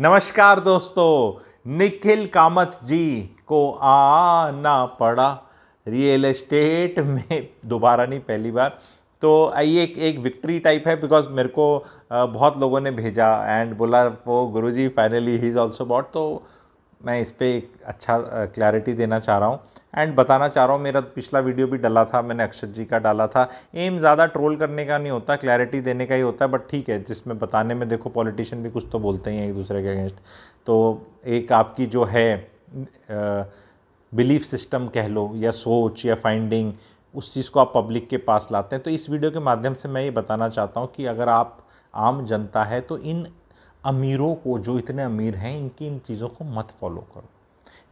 नमस्कार दोस्तों निखिल कामत जी को आना पड़ा रियल एस्टेट में दोबारा नहीं पहली बार तो ये एक एक विक्ट्री टाइप है बिकॉज मेरे को बहुत लोगों ने भेजा एंड बोला वो Guruji finally he is also bought तो मैं इस पर एक अच्छा क्लैरिटी देना चाह रहा हूँ एंड बताना चाह रहा हूँ मेरा पिछला वीडियो भी डला था मैंने अक्षर जी का डाला था एम ज़्यादा ट्रोल करने का नहीं होता क्लैरिटी देने का ही होता है बट ठीक है जिसमें बताने में देखो पॉलिटिशियन भी कुछ तो बोलते ही हैं एक दूसरे के अगेंस्ट तो एक आपकी जो है बिलीफ सिस्टम कह लो या सोच या फाइंडिंग उस चीज़ को आप पब्लिक के पास लाते हैं तो इस वीडियो के माध्यम से मैं ये बताना चाहता हूँ कि अगर आप आम जनता है तो इन अमीरों को जो इतने अमीर हैं इनकी इन चीज़ों को मत फॉलो करो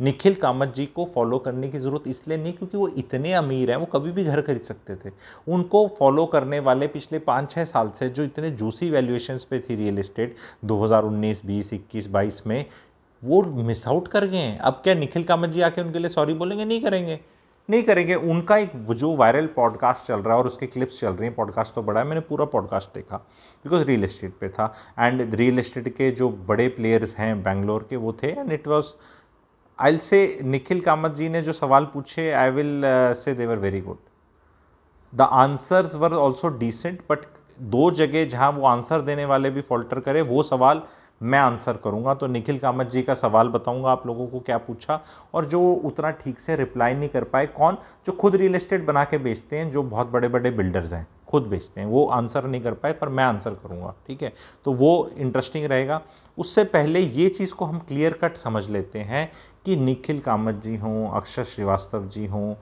निखिल कामत जी को फॉलो करने की ज़रूरत इसलिए नहीं क्योंकि वो इतने अमीर हैं वो कभी भी घर खरीद सकते थे उनको फॉलो करने वाले पिछले पाँच छः साल से जो इतने जूसी वैल्यूएशंस पे थी रियल इस्टेट 2019, 20, 21, बाईस में वो मिस आउट कर गए हैं अब क्या निखिल कामत जी आके उनके लिए सॉरी बोलेंगे नहीं करेंगे नहीं करेंगे उनका एक जो वायरल पॉडकास्ट चल रहा है और उसके क्लिप्स चल रही हैं पॉडकास्ट तो बड़ा है मैंने पूरा पॉडकास्ट देखा बिकॉज रियल इस्टेट पे था एंड रियल इस्टेट के जो बड़े प्लेयर्स हैं बैंगलोर के वो थे एंड इट वॉज आई से निखिल कामत जी ने जो सवाल पूछे I will say they were very good the answers were also decent but दो जगह जहाँ वो आंसर देने वाले भी फॉल्टर करे वो सवाल मैं आंसर करूंगा तो निखिल कामत जी का सवाल बताऊँगा आप लोगों को क्या पूछा और जो उतना ठीक से रिप्लाई नहीं कर पाए कौन जो खुद रियल इस्टेट बना के बेचते हैं जो बहुत बड़े बड़े बिल्डर्स हैं खुद बेचते हैं वो आंसर नहीं कर पाए पर मैं आंसर करूंगा ठीक है तो वो इंटरेस्टिंग रहेगा उससे पहले ये चीज़ को हम क्लियर कट समझ लेते हैं कि निखिल कामत जी हों अक्षर श्रीवास्तव जी हों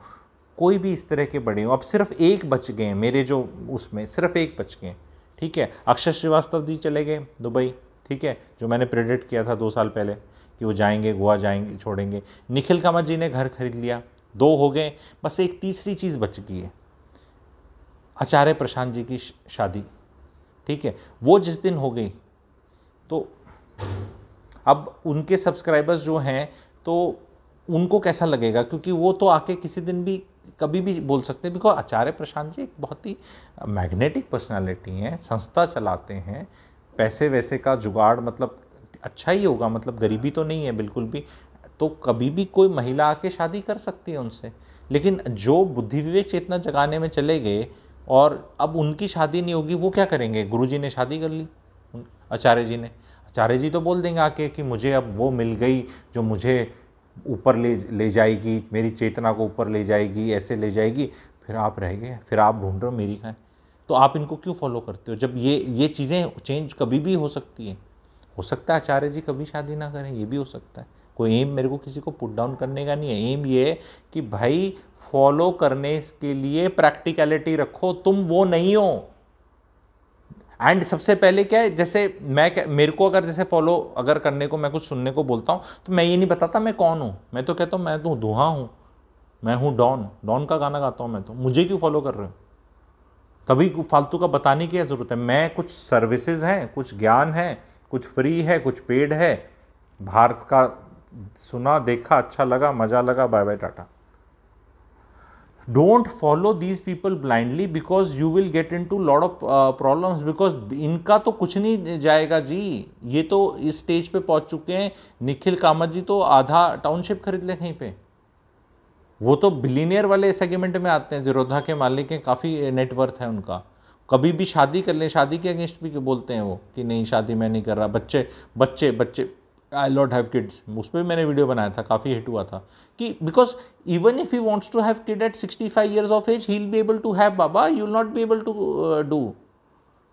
कोई भी इस तरह के बड़े हों अब सिर्फ एक बच गए हैं मेरे जो उसमें सिर्फ एक बच गए ठीक है अक्षर श्रीवास्तव जी चले गए दुबई ठीक है जो मैंने प्रेडिक्ट किया था दो साल पहले कि वो जाएंगे गोवा जाएंगे छोड़ेंगे निखिल कामत जी ने घर खरीद लिया दो हो गए बस एक तीसरी चीज़ बच गई है आचार्य प्रशांत जी की शादी ठीक है वो जिस दिन हो गई तो अब उनके सब्सक्राइबर्स जो हैं तो उनको कैसा लगेगा क्योंकि वो तो आके किसी दिन भी कभी भी बोल सकते हैं बिकॉज आचार्य प्रशांत जी एक बहुत ही मैग्नेटिक पर्सनालिटी हैं संस्था चलाते हैं पैसे वैसे का जुगाड़ मतलब अच्छा ही होगा मतलब गरीबी तो नहीं है बिल्कुल भी तो कभी भी कोई महिला आके शादी कर सकती है उनसे लेकिन जो बुद्धि विवेक चेतना जगाने में चले गए और अब उनकी शादी नहीं होगी वो क्या करेंगे गुरु ने शादी कर ली आचार्य जी ने आचार्य जी तो बोल देंगे आके कि मुझे अब वो मिल गई जो मुझे ऊपर ले ले जाएगी मेरी चेतना को ऊपर ले जाएगी ऐसे ले जाएगी फिर आप रह गए फिर आप ढूंढ रहे हो मेरी खाएँ तो आप इनको क्यों फॉलो करते हो जब ये ये चीज़ें चेंज कभी भी हो सकती है हो सकता है आचार्य जी कभी शादी ना करें ये भी हो सकता है कोई एम मेरे को किसी को पुट डाउन करने का नहीं है एम ये है कि भाई फॉलो करने के लिए प्रैक्टिकलिटी रखो तुम वो नहीं हो एंड सबसे पहले क्या है जैसे मैं मेरे को अगर जैसे फॉलो अगर करने को मैं कुछ सुनने को बोलता हूँ तो मैं ये नहीं बताता मैं कौन हूँ मैं तो कहता हूँ मैं तो धुआं हूँ मैं हूँ डॉन डॉन का गाना गाता हूँ मैं तो मुझे क्यों फॉलो कर रहे हो कभी फालतू का बताने की ज़रूरत है मैं कुछ सर्विसेज हैं कुछ ज्ञान है कुछ फ्री है कुछ पेड है भारत का सुना देखा अच्छा लगा मज़ा लगा बाय बाय टाटा don't follow these people blindly because you will get into lot of problem because इनका तो कुछ नहीं जाएगा जी ये तो इस स्टेज पे पहुंच चुके हैं निखिल कामत जी तो आधा टाउनशिप खरीद ले कहीं पे वो तो बिलीनियर वाले सेगमेंट में आते हैं जिरोधा के मालिक हैं काफ़ी नेटवर्थ है उनका कभी भी शादी कर लें शादी के अगेंस्ट भी बोलते हैं वो कि नहीं शादी मैं नहीं कर रहा बच्चे बच्चे बच्चे आई नॉट हैव किड्स उस पर भी मैंने वीडियो बनाया था काफ़ी हिट हुआ था कि because even if you wants to have kid at sixty five years of age he be able to have बाबा you not be able to do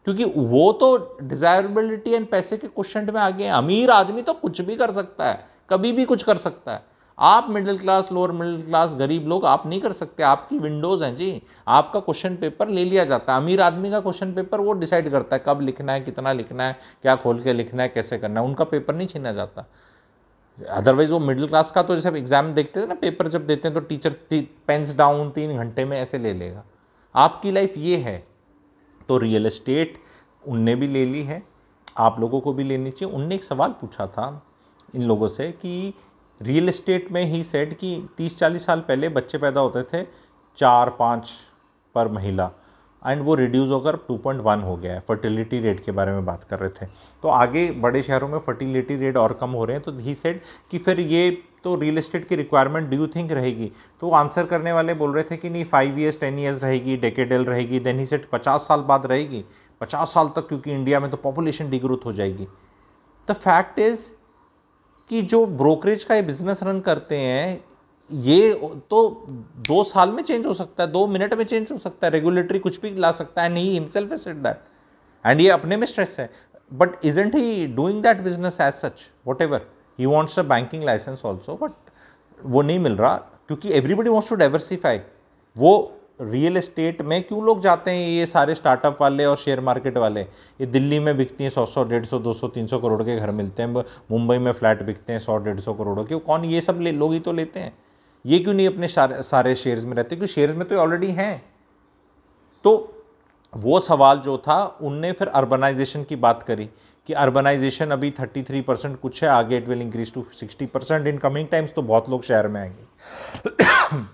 क्योंकि वो तो डिजायरेबिलिटी एंड पैसे के क्वेश्चन में आगे गए अमीर आदमी तो कुछ भी कर सकता है कभी भी कुछ कर सकता है आप middle class lower middle class गरीब लोग आप नहीं कर सकते आपकी विंडोज़ हैं जी आपका क्वेश्चन पेपर ले लिया जाता है अमीर आदमी का क्वेश्चन पेपर वो डिसाइड करता है कब लिखना है कितना लिखना है क्या खोल के लिखना है कैसे करना है उनका पेपर नहीं छीना जाता अदरवाइज़ वो मिडिल क्लास का तो जैसे एग्ज़ाम देखते थे ना पेपर जब देते हैं तो टीचर ती, पेंस डाउन तीन घंटे में ऐसे ले लेगा आपकी लाइफ ये है तो रियल इस्टेट उनने भी ले ली है आप लोगों को भी लेनी चाहिए उनने एक सवाल पूछा था इन लोगों से कि रियल इस्टेट में ही सेट कि 30-40 साल पहले बच्चे पैदा होते थे चार पाँच पर महिला एंड वो रिड्यूस होकर 2.1 हो गया है फर्टिलिटी रेट के बारे में बात कर रहे थे तो आगे बड़े शहरों में फर्टिलिटी रेट और कम हो रहे हैं तो ही सेट कि फिर ये तो रियल इस्टेट की रिक्वायरमेंट डू यू थिंक रहेगी तो आंसर करने वाले बोल रहे थे कि नहीं फाइव ईयर्स टेन ईयर्स रहेगी डेकेडल रहेगी देन ही सेट पचास साल बाद रहेगी पचास साल तक क्योंकि इंडिया में तो पॉपुलेशन डिग्रोथ हो जाएगी द फैक्ट इज़ कि जो ब्रोकरेज का ये बिजनेस रन करते हैं ये तो दो साल में चेंज हो सकता है दो मिनट में चेंज हो सकता है रेगुलेटरी कुछ भी ला सकता है नहीं हिमसेल्फ सेट दैट एंड ये अपने में स्ट्रेस है but isn't he doing that business as such whatever he wants a banking licence also but वो नहीं मिल रहा क्योंकि एवरीबडी वॉन्ट्स टू डाइवर्सिफाई वो रियल इस्टेट में क्यों लोग जाते हैं ये सारे स्टार्टअप वाले और शेयर मार्केट वाले ये दिल्ली में बिकती हैं सौ सौ डेढ़ सौ दो सौ तीन सौ करोड़ के घर मिलते हैं मुंबई में फ्लैट बिकते हैं सौ डेढ़ सौ करोड़ों के कौन ये सब ले लोग ही तो लेते हैं ये क्यों नहीं अपने सारे शेयर्स में रहते क्योंकि शेयर्स में तो ऑलरेडी हैं तो वो सवाल जो था उनने फिर अर्बनाइजेशन की बात करी कि अर्बनाइजेशन अभी 33 परसेंट कुछ है आगे it will increase to 60 percent in coming times तो बहुत लोग शहर में आएंगे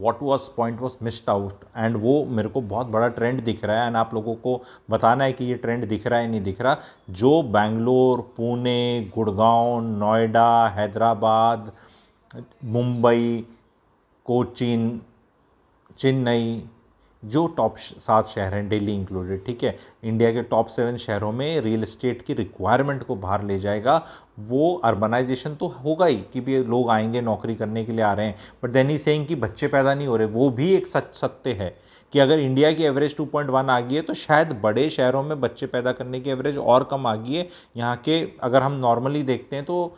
what was point was missed out and वो मेरे को बहुत बड़ा ट्रेंड दिख रहा है एंड आप लोगों को बताना है कि ये ट्रेंड दिख रहा है नहीं दिख रहा जो बैंगलोर पुणे गुड़गांव नोएडा हैदराबाद मुंबई कोचिन चेन्नई जो टॉप सात शहर हैं दिल्ली इंक्लूडेड ठीक है इंडिया के टॉप सेवन शहरों में रियल इस्टेट की रिक्वायरमेंट को बाहर ले जाएगा वो अर्बनाइजेशन तो होगा ही कि भी लोग आएंगे नौकरी करने के लिए आ रहे हैं बट देन ही सेइंग कि बच्चे पैदा नहीं हो रहे वो भी एक सच सत्य है कि अगर इंडिया की एवरेज 2.1 आ गई है तो शायद बड़े शहरों में बच्चे पैदा करने की एवरेज और कम आ गई है यहाँ के अगर हम नॉर्मली देखते हैं तो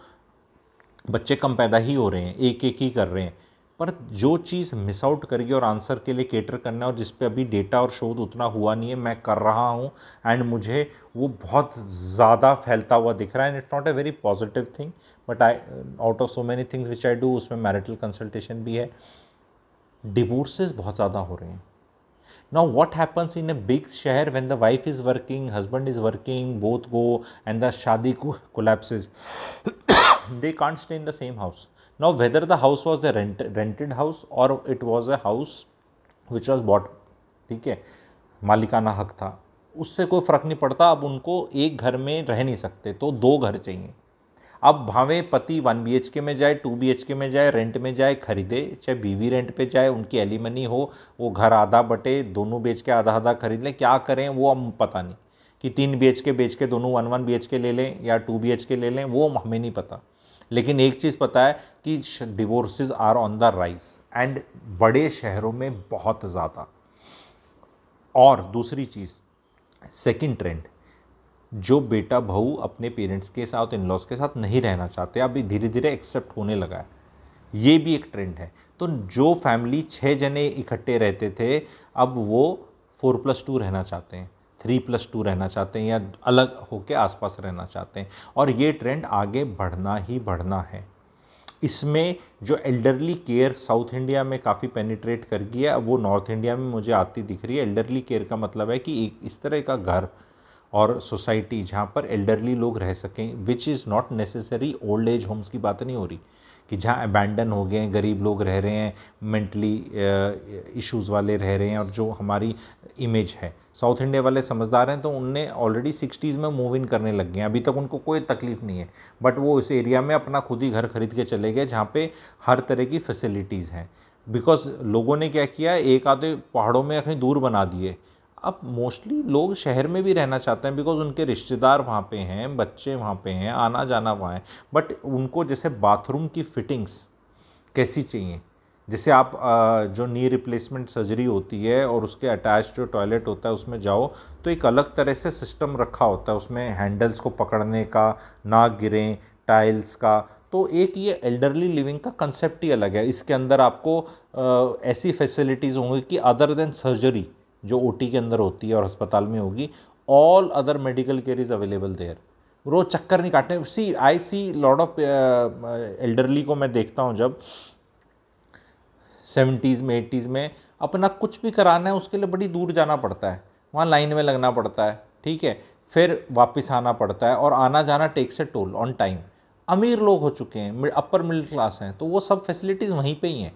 बच्चे कम पैदा ही हो रहे हैं एक एक ही कर रहे हैं पर जो चीज़ मिस आउट करके और आंसर के लिए केटर करना है और जिस अभी डेटा और शोध उतना हुआ नहीं है मैं कर रहा हूँ एंड मुझे वो बहुत ज़्यादा फैलता हुआ दिख रहा है and it's not a very positive thing but I out of so many things which I do उसमें मैरिटल कंसल्टेशन भी है डिवोर्सेज बहुत ज़्यादा हो रहे हैं what happens in a big शहर when the wife is working husband is working both go and the शादी को collapses they can't stay in the same house Now, whether the house was a rent, rented house or it was a house which was bought, ठीक है मालिकाना हक था उससे कोई फ़र्क नहीं पड़ता अब उनको एक घर में रह नहीं सकते तो दो घर चाहिए अब भावे पति वन बी के में जाए टू बी के में जाए रेंट में जाए खरीदे चाहे बीवी रेंट पे जाए उनकी एलिमनी हो वो घर आधा बटे दोनों बेच के आधा आधा खरीद लें क्या करें वो हम पता नहीं कि तीन बी के बेच के दोनों वन वन बी के ले लें या टू बी के ले लें वो हमें नहीं पता लेकिन एक चीज़ पता है कि divorces are on the rise and बड़े शहरों में बहुत ज़्यादा और दूसरी चीज़ सेकंड ट्रेंड जो बेटा बहू अपने पेरेंट्स के साथ इन लॉज के साथ नहीं रहना चाहते अभी धीरे धीरे एक्सेप्ट होने लगा है ये भी एक ट्रेंड है तो जो फैमिली छः जने इकट्ठे रहते थे अब वो फोर प्लस टू रहना चाहते हैं थ्री प्लस टू रहना चाहते हैं या अलग के आसपास रहना चाहते हैं और ये ट्रेंड आगे बढ़ना ही बढ़ना है इसमें जो एल्डरली केयर साउथ इंडिया में काफ़ी पेनिट्रेट कर गई है वो नॉर्थ इंडिया में मुझे आती दिख रही है एल्डरली केयर का मतलब है कि एक इस तरह का घर और सोसाइटी जहाँ पर एल्डरली लोग रह सकें which is not necessary old age homes की बात नहीं हो रही कि जहाँ अबैंडन हो गए हैं गरीब लोग रह रहे हैं मेंटली इश्यूज़ वाले रह रहे हैं और जो हमारी इमेज है साउथ इंडिया वाले समझदार हैं तो उनने ऑलरेडी सिक्सटीज़ में मूव इन करने लग गए हैं अभी तक उनको कोई तकलीफ़ नहीं है बट वो उस एरिया में अपना खुद ही घर खरीद के चले गए जहाँ पे हर तरह की फैसिलिटीज़ हैं बिकॉज लोगों ने क्या किया एक आधे पहाड़ों में कहीं दूर बना दिए अब मोस्टली लोग शहर में भी रहना चाहते हैं बिकॉज उनके रिश्तेदार वहाँ पे हैं बच्चे वहाँ पे हैं आना जाना वहाँ है बट उनको जैसे बाथरूम की फिटिंग्स कैसी चाहिए जैसे आप जो नी रिप्लेसमेंट सर्जरी होती है और उसके अटैच जो टॉयलेट होता है उसमें जाओ तो एक अलग तरह से सिस्टम रखा होता है उसमें हैंडल्स को पकड़ने का ना गिरें टाइल्स का तो एक ये एल्डरली लिविंग का कंसेप्ट ही अलग है इसके अंदर आपको ऐसी फैसिलिटीज़ होंगी कि अदर देन सर्जरी जो ओ के अंदर होती है और अस्पताल में होगी all other medical care is available there रोज़ चक्कर नहीं काटने see I see lot of elderly को मैं देखता हूँ जब सेवेंटीज़ में एटीज़ में अपना कुछ भी कराना है उसके लिए बड़ी दूर जाना पड़ता है वहाँ लाइन में लगना पड़ता है ठीक है फिर वापस आना पड़ता है और आना जाना टेक से टोल ऑन टाइम अमीर लोग हो चुके हैं अपर मिडिल क्लास हैं तो वो सब फैसिलिटीज़ वहीं पे ही हैं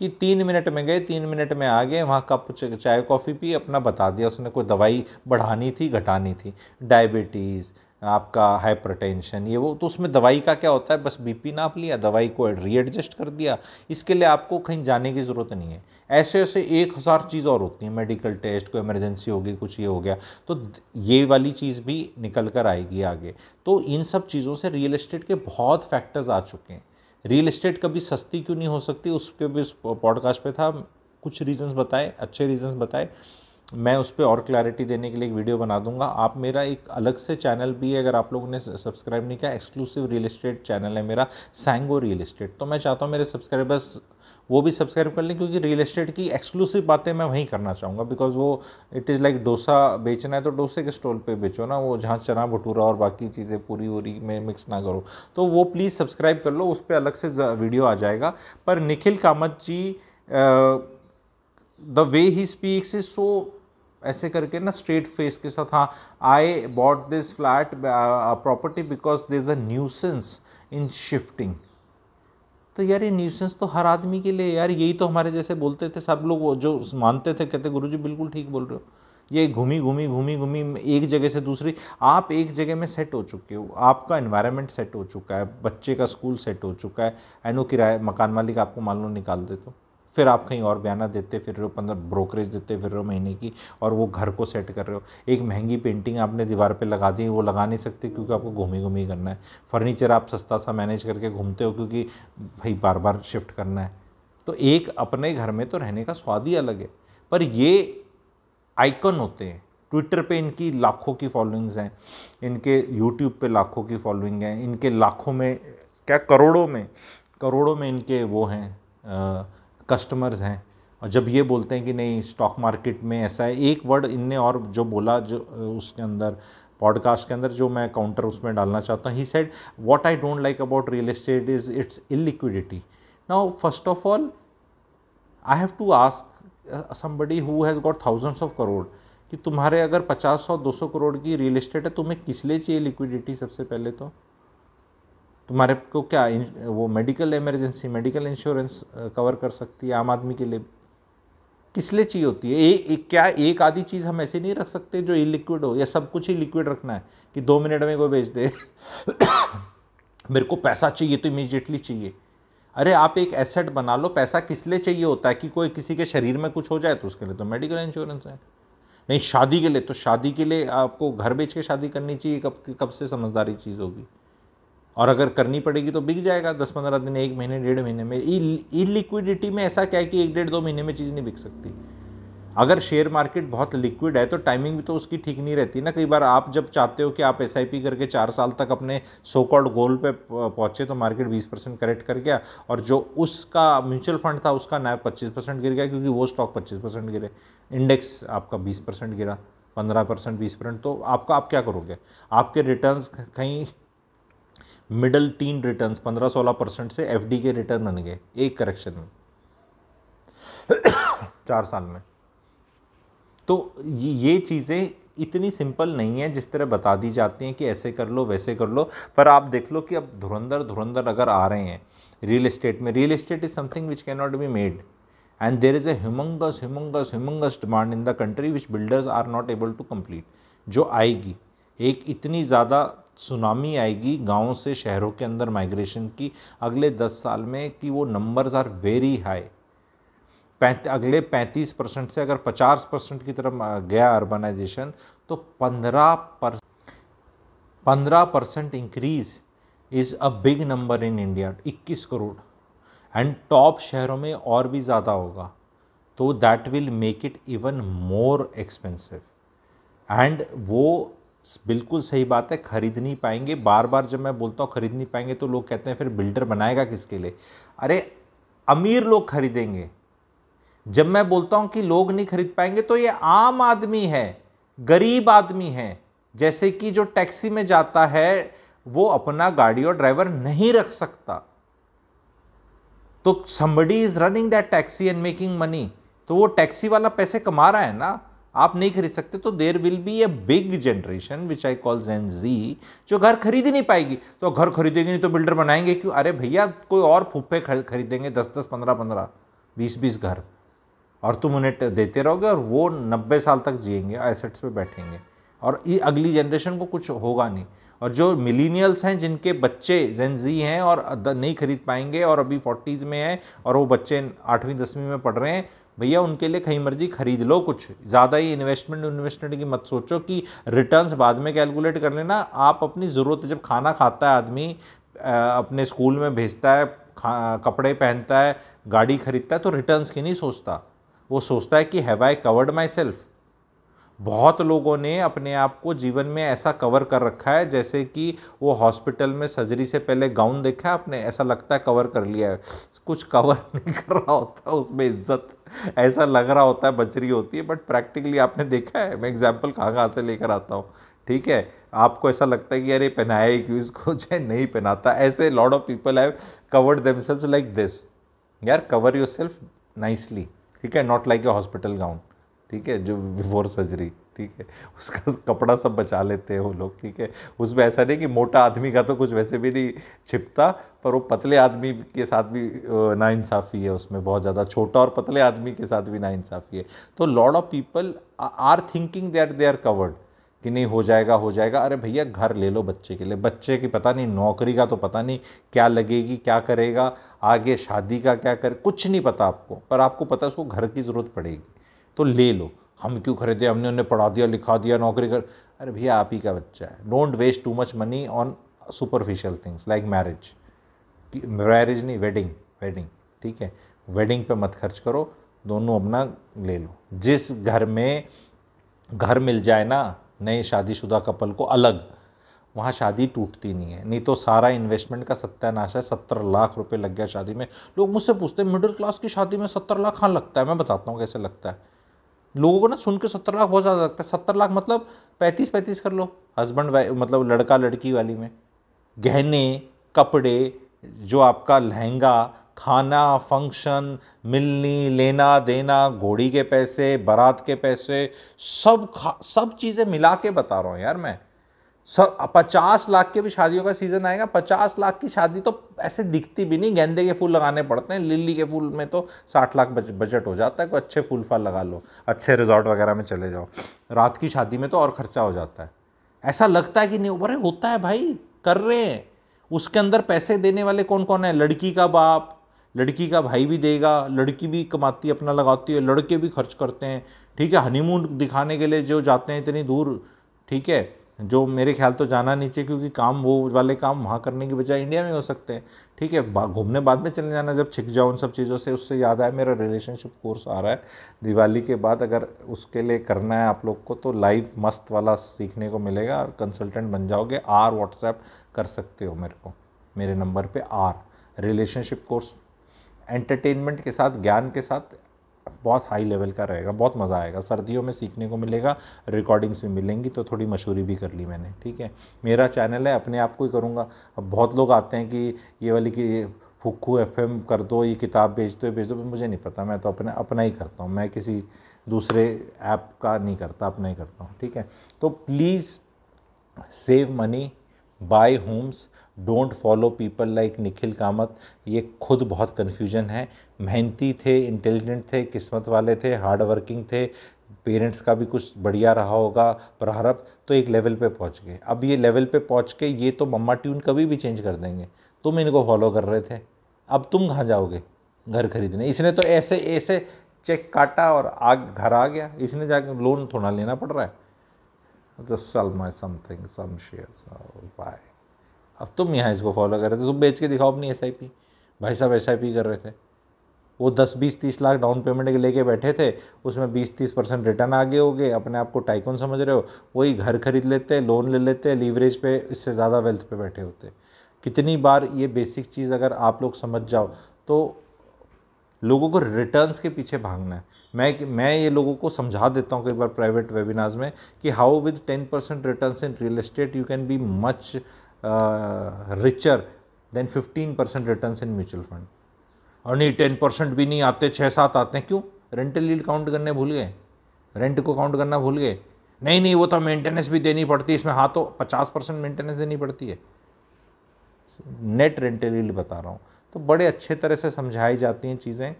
कि तीन मिनट में गए तीन मिनट में आ गए वहाँ कप चाय कॉफ़ी पी अपना बता दिया उसने कोई दवाई बढ़ानी थी घटानी थी डायबिटीज़ आपका हाइपरटेंशन ये वो तो उसमें दवाई का क्या होता है बस बीपी नाप लिया दवाई को रीएडजस्ट कर दिया इसके लिए आपको कहीं जाने की ज़रूरत नहीं है ऐसे ऐसे एक हज़ार चीज़ और होती हैं मेडिकल टेस्ट कोई इमरजेंसी होगी कुछ ये हो गया तो ये वाली चीज़ भी निकल कर आएगी आगे तो इन सब चीज़ों से रियल इस्टेट के बहुत फैक्टर्स आ चुके हैं रियल इस्टेट कभी सस्ती क्यों नहीं हो सकती उसके भी उस पॉडकास्ट पे था कुछ रीजंस बताए अच्छे रीजंस बताए मैं उस पर और क्लैरिटी देने के लिए एक वीडियो बना दूंगा आप मेरा एक अलग से चैनल भी है अगर आप लोगों ने सब्सक्राइब नहीं किया एक्सक्लूसिव रियल इस्टेट चैनल है मेरा सैंगो रियल इस्टेट तो मैं चाहता हूँ मेरे सब्सक्राइबर्स वो भी सब्सक्राइब कर लें क्योंकि रियल एस्टेट की एक्सक्लूसिव बातें मैं वहीं करना चाहूँगा बिकॉज वो इट इज़ लाइक डोसा बेचना है तो डोसे के स्टॉल पे बेचो ना वो जहाँ चना भटूरा और बाकी चीज़ें पूरी वूरी में मिक्स ना करो तो वो प्लीज़ सब्सक्राइब कर लो उस पर अलग से वीडियो आ जाएगा पर Nikhil Kamath ji the way he speaks is so ऐसे करके ना स्ट्रेट फेस के साथ हाँ I bought this flat property because this a nuisance in shifting तो यार ये न्यूसेंस तो हर आदमी के लिए यार यही तो हमारे जैसे बोलते थे सब लोग जो मानते थे कहते गुरु जी बिल्कुल ठीक बोल रहे हो ये घूमी घूमी घूमी घूमी एक जगह से दूसरी आप एक जगह में सेट हो चुके हो आपका इन्वायरमेंट सेट हो चुका है बच्चे का स्कूल सेट हो चुका है एनो किराया मकान मालिक आपको मान लो निकाल दे तो फिर आप कहीं और बयाना देते फिर रहे हो पंद्रह ब्रोकरेज देते फिर रहे हो महीने की और वो घर को सेट कर रहे हो एक महंगी पेंटिंग आपने दीवार पे लगा दी वो लगा नहीं सकते क्योंकि आपको घूमी घूमी करना है फर्नीचर आप सस्ता सा मैनेज करके घूमते हो क्योंकि भाई बार बार शिफ्ट करना है तो एक अपने घर में तो रहने का स्वाद ही अलग है पर ये आइकन होते हैं ट्विटर पे इनकी लाखों की फॉलोइंग्स हैं इनके यूट्यूब पे लाखों की फॉलोइंग हैं इनके लाखों में क्या करोड़ों में करोड़ों में इनके वो हैं कस्टमर्स हैं और जब ये बोलते हैं कि नहीं स्टॉक मार्केट में ऐसा है एक वर्ड इनने और जो बोला जो उसके अंदर पॉडकास्ट के अंदर जो मैं काउंटर उसमें डालना चाहता हूँ he said what I don't like about real estate is it's illiquidity now first of all I have to ask somebody who has got thousands of crore कि तुम्हारे अगर पचास सौ दो सौ करोड़ की रियल इस्टेट है तुम्हें किस लिए चाहिए लिक्विडिटी सबसे पहले तो तुम्हारे को क्या वो medical emergency medical insurance cover कर सकती है आम आदमी के लिए किस लिए चाहिए होती है ए, ए, क्या एक आधी चीज़ हम ऐसे नहीं रख सकते जो लिक्विड हो या सब कुछ ही लिक्विड रखना है कि दो मिनट में कोई भेज दे मेरे को पैसा चाहिए तो इमीजिएटली चाहिए अरे आप एक एसेट बना लो पैसा किस लिए चाहिए होता है कि कोई किसी के शरीर में कुछ हो जाए तो उसके लिए तो मेडिकल इंश्योरेंस है नहीं शादी के लिए तो शादी के लिए आपको घर बेच के शादी करनी चाहिए कब कब से समझदारी चीज़ होगी और अगर करनी पड़ेगी तो बिक जाएगा दस पंद्रह दिन एक महीने डेढ़ महीने में इलिक्विडिटी में ऐसा क्या है कि एक डेढ़ दो महीने में चीज़ नहीं बिक सकती अगर शेयर मार्केट बहुत लिक्विड है तो टाइमिंग भी तो उसकी ठीक नहीं रहती ना कई बार आप जब चाहते हो कि आप एस करके चार साल तक अपने सो कॉल्ड गोल पे पहुँचे तो मार्केट 20 परसेंट करेक्ट कर गया और जो उसका म्यूचुअल फंड था उसका नैब 25 परसेंट गिर गया क्योंकि वो स्टॉक 25 परसेंट गिरे इंडेक्स आपका 20 परसेंट गिरा पंद्रह परसेंट बीस परसेंट तो आपका आप क्या करोगे आपके रिटर्न कहीं मिडल टीन रिटर्न्स पंद्रह सोलह परसेंट से एफ के रिटर्न बन गए एक करेक्शन में चार साल में तो ये चीज़ें इतनी सिंपल नहीं है जिस तरह बता दी जाती हैं कि ऐसे कर लो वैसे कर लो पर आप देख लो कि अब धुरंधर धुरंधर अगर आ रहे हैं रियल इस्टेट में real estate is something which can not be made and there is a humongous humongous humongous demand in the country which builders are not able to complete जो आएगी एक इतनी ज़्यादा सुनामी आएगी गाँव से शहरों के अंदर माइग्रेशन की अगले दस साल में कि वो नंबर्स आर वेरी हाई पैंत अगले पैंतीस परसेंट से अगर पचास परसेंट की तरफ गया अर्बनाइजेशन तो पंद्रह पर पंद्रह percent increase is a big number in India इक्कीस करोड़ एंड टॉप शहरों में और भी ज़्यादा होगा तो that will make it even more expensive and वो बिल्कुल सही बात है खरीद नहीं पाएंगे बार बार जब मैं बोलता हूँ खरीद नहीं पाएंगे तो लोग कहते हैं फिर बिल्डर बनाएगा किसके लिए अरे अमीर लोग खरीदेंगे जब मैं बोलता हूँ कि लोग नहीं खरीद पाएंगे तो ये आम आदमी है गरीब आदमी है जैसे कि जो टैक्सी में जाता है वो अपना गाड़ी और ड्राइवर नहीं रख सकता तो somebody is running that taxi and making money तो वो टैक्सी वाला पैसे कमा रहा है ना आप नहीं खरीद सकते तो there will be a big generation which I call Gen Z जो घर खरीद ही नहीं पाएगी तो घर खरीदेगी नहीं तो बिल्डर बनाएंगे क्यों अरे भैया कोई और फूफे खरीदेंगे दस दस पंद्रह पंद्रह बीस बीस घर और तुम उन्हें देते रहोगे और वो नब्बे साल तक जिएंगे एसेट्स पे बैठेंगे और ये अगली जनरेशन को कुछ होगा नहीं और जो मिलीनियल्स हैं जिनके बच्चे जेनजी हैं और नहीं खरीद पाएंगे और अभी फोर्टीज़ में हैं और वो बच्चे आठवीं दसवीं में पढ़ रहे हैं भैया उनके लिए कहीं मर्जी खरीद लो कुछ ज़्यादा ही इन्वेस्टमेंट इन्वेस्टमेंट की मत सोचो कि रिटर्न्स बाद में कैलकुलेट कर लेना आप अपनी ज़रूरत जब खाना खाता है आदमी अपने स्कूल में भेजता है कपड़े पहनता है गाड़ी खरीदता है तो रिटर्न्स की नहीं सोचता वो सोचता है कि have I covered myself बहुत लोगों ने अपने आप को जीवन में ऐसा कवर कर रखा है जैसे कि वो हॉस्पिटल में सर्जरी से पहले गाउन देखा अपने ऐसा लगता है कवर कर लिया है कुछ कवर नहीं कर रहा होता उसमें इज्जत ऐसा लग रहा होता है बचरी होती है बट प्रैक्टिकली आपने देखा है मैं एग्जाम्पल कहाँ कहाँ से लेकर आता हूँ ठीक है आपको ऐसा लगता है कि अरे पहनाया क्यों इसको चाहे नहीं पहनाता ऐसे lot of people have covered themselves like this यार कवर योर सेल्फ नाइसली ठीक है not like a hospital gown ठीक है जो बिफोर सर्जरी ठीक है उसका कपड़ा सब बचा लेते हैं वो लोग ठीक है उसमें ऐसा नहीं कि मोटा आदमी का तो कुछ वैसे भी नहीं छिपता पर वो पतले आदमी के साथ भी नाइंसाफ़ी है उसमें बहुत ज़्यादा छोटा और पतले आदमी के साथ भी नाइंसाफ़ी है तो lot of people are thinking that they are covered कि नहीं हो जाएगा हो जाएगा अरे भैया घर ले लो बच्चे के लिए बच्चे की पता नहीं नौकरी का तो पता नहीं क्या लगेगी क्या करेगा आगे शादी का क्या कर कुछ नहीं पता आपको पर आपको पता उसको घर की ज़रूरत पड़ेगी तो ले लो हम क्यों खरीदे हमने उन्हें पढ़ा दिया लिखा दिया नौकरी कर अरे भैया आप ही का बच्चा है don't waste too much money on superficial things like marriage marriage नहीं वेडिंग वेडिंग ठीक है वेडिंग पे मत खर्च करो दोनों अपना ले लो जिस घर में घर मिल जाए ना नए शादीशुदा कपल को अलग वहाँ शादी टूटती नहीं है नहीं तो सारा इन्वेस्टमेंट का सत्यानाश है सत्तर लाख रुपए लग गया शादी में लोग मुझसे पूछते हैं मिडिल क्लास की शादी में सत्तर लाख हाँ लगता है मैं बताता हूँ कैसे लगता है लोगों को ना सुन के सत्तर लाख बहुत ज़्यादा लगता है सत्तर लाख मतलब पैंतीस पैंतीस कर लो हस्बैंड मतलब लड़का लड़की वाली में गहने कपड़े जो आपका लहंगा खाना फंक्शन मिलनी लेना देना घोड़ी के पैसे बारात के पैसे सब खा सब चीज़ें मिला के बता रहा हूँ यार मैं सर पचास लाख के भी शादियों का सीज़न आएगा पचास लाख की शादी तो ऐसे दिखती भी नहीं गेंदे के फूल लगाने पड़ते हैं लिली के फूल में तो साठ लाख बजट हो जाता है कोई अच्छे फूल फाल लगा लो अच्छे रिजॉर्ट वगैरह में चले जाओ रात की शादी में तो और ख़र्चा हो जाता है ऐसा लगता है कि नहीं अरे होता है भाई कर रहे हैं उसके अंदर पैसे देने वाले कौन कौन है लड़की का बाप लड़की का भाई भी देगा लड़की भी कमाती है अपना लगाती है लड़के भी खर्च करते हैं ठीक है हनीमून दिखाने के लिए जो जाते हैं इतनी दूर ठीक है जो मेरे ख्याल तो जाना नहीं चाहिए क्योंकि काम वो वाले काम वहाँ करने की बजाय इंडिया में हो सकते हैं ठीक है घूमने बाद में चले जाना जब छिक जाओ उन सब चीज़ों से उससे याद आए मेरा रिलेशनशिप कोर्स आ रहा है दिवाली के बाद अगर उसके लिए करना है आप लोग को तो लाइव मस्त वाला सीखने को मिलेगा और कंसल्टेंट बन जाओगे आर व्हाट्सएप कर सकते हो मेरे को मेरे नंबर पर आर रिलेशनशिप कोर्स एंटरटेनमेंट के साथ ज्ञान के साथ बहुत हाई लेवल का रहेगा बहुत मज़ा आएगा सर्दियों में सीखने को मिलेगा रिकॉर्डिंग्स भी मिलेंगी तो थोड़ी मशहूरी भी कर ली मैंने ठीक है मेरा चैनल है अपने आप को ही करूँगा अब बहुत लोग आते हैं कि ये वाली कि फुक्कू एफ कर दो ये किताब बेच दो बेच दो मुझे नहीं पता मैं तो अपना अपना ही करता हूँ मैं किसी दूसरे ऐप का नहीं करता अपना ही करता हूँ ठीक है तो please save money buy homes don't follow people like Nikhil Kamath ये खुद बहुत कन्फ्यूजन है मेहनती थे इंटेलिजेंट थे किस्मत वाले थे हार्ड वर्किंग थे पेरेंट्स का भी कुछ बढ़िया रहा होगा प्रारब्ध तो एक लेवल पे पहुंच गए अब ये लेवल पे पहुंच के ये तो मम्मा ट्यून कभी भी चेंज कर देंगे तुम इनको फॉलो कर रहे थे अब तुम कहाँ जाओगे घर खरीदने इसने तो ऐसे ऐसे चेक काटा और आग घर आ गया इसने जाके लोन थोड़ा लेना पड़ रहा है just sell my something some share by अब तुम यहाँ इसको फॉलो कर रहे थे तुम बेच के दिखाओ अपनी एस भाई साहब एस कर रहे थे वो दस बीस तीस लाख डाउन पेमेंट के लेके बैठे थे उसमें बीस तीस परसेंट रिटर्न आगे हो गए अपने आप को टाइकून समझ रहे हो वही घर खरीद लेते लोन ले लेते लीवरेज पे इससे ज़्यादा वेल्थ पे बैठे होते कितनी बार ये बेसिक चीज़ अगर आप लोग समझ जाओ तो लोगों को रिटर्न्स के पीछे भागना है मैं मैं ये लोगों को समझा देता हूँ कई बार प्राइवेट वेबिनार्स में कि how with ten percent return in real estate you can be much richer than 15 percent return in mutual fund और नहीं टेन परसेंट भी नहीं आते छः सात आते हैं क्यों रेंटल लील काउंट करने भूल गए रेंट को काउंट करना भूल गए नहीं नहीं वो तो मेंटेनेंस भी देनी पड़ती है इसमें हाँ तो पचास परसेंट मेंटेनेंस देनी पड़ती है नेट रेंटल लील बता रहा हूँ तो बड़े अच्छे तरह से समझाई जाती हैं चीज़ें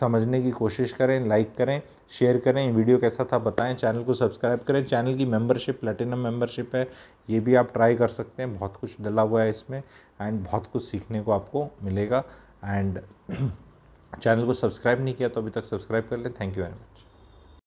समझने की कोशिश करें लाइक करें शेयर करें वीडियो कैसा था बताएं चैनल को सब्सक्राइब करें चैनल की मेंबरशिप प्लेटिनम मेंबरशिप है ये भी आप ट्राई कर सकते हैं बहुत कुछ डला हुआ है इसमें एंड बहुत कुछ सीखने को आपको मिलेगा एंड चैनल को सब्सक्राइब नहीं किया तो अभी तक सब्सक्राइब कर लें थैंक यू वेरी मच